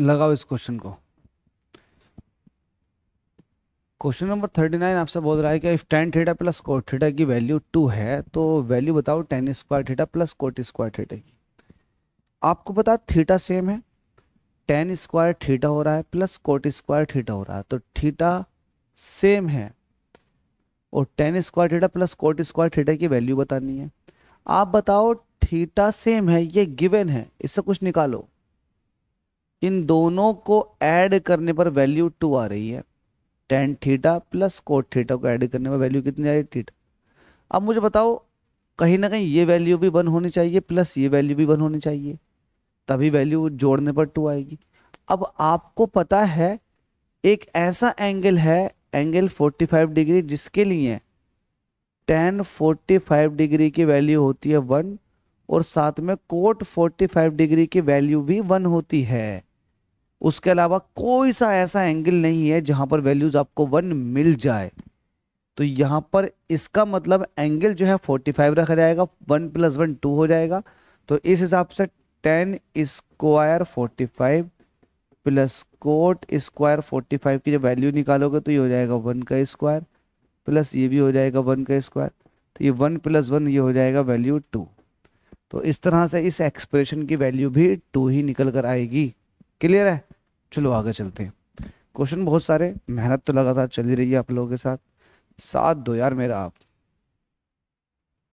लगाओ इस क्वेश्चन को क्वेश्चन नंबर थर्टी नाइन आपसे बोल रहा है कि if tan theta plus cot theta की वैल्यू टू है तो वैल्यू बताओ tan square theta plus cot square theta की आपको पता थीटा सेम है टेन स्क्वायर थीटा हो रहा है प्लस कोट स्क्वायर थीटा हो रहा है तो थीटा सेम है और tan square theta plus cot square theta की वैल्यू बतानी है आप बताओ थीटा सेम है ये गिवेन है इससे कुछ निकालो इन दोनों को ऐड करने पर वैल्यू टू आ रही है tan theta plus cot theta को ऐड करने पर वैल्यू कितनी आ रही है थीटा अब मुझे बताओ कहीं ना कहीं ये वैल्यू भी वन होनी चाहिए प्लस ये वैल्यू भी वन होनी चाहिए तभी वैल्यू जोड़ने पर टू आएगी अब आपको पता है एक ऐसा एंगल है एंगल 45 डिग्री जिसके लिए टेन 45 डिग्री की वैल्यू होती है वन और साथ में कोट 45 डिग्री की वैल्यू भी वन होती है उसके अलावा कोई सा ऐसा एंगल नहीं है जहां पर वैल्यूज आपको वन मिल जाए तो यहाँ पर इसका मतलब एंगल जो है 45 रखा जाएगा वन प्लस वन टू हो जाएगा तो इस हिसाब से tan square forty five plus cot square forty five की जब वैल्यू निकालोगे तो ये हो जाएगा वन का स्क्वायर प्लस ये भी हो जाएगा वन का स्क्वायर तो ये वन प्लस वन ये हो जाएगा वैल्यू टू तो इस तरह से इस एक्सप्रेशन की वैल्यू भी टू ही निकल कर आएगी क्लियर है चलो आगे चलते हैं क्वेश्चन बहुत सारे मेहनत तो लगातार चली रही है आप लोगों के साथ साथ दो यार मेरा आप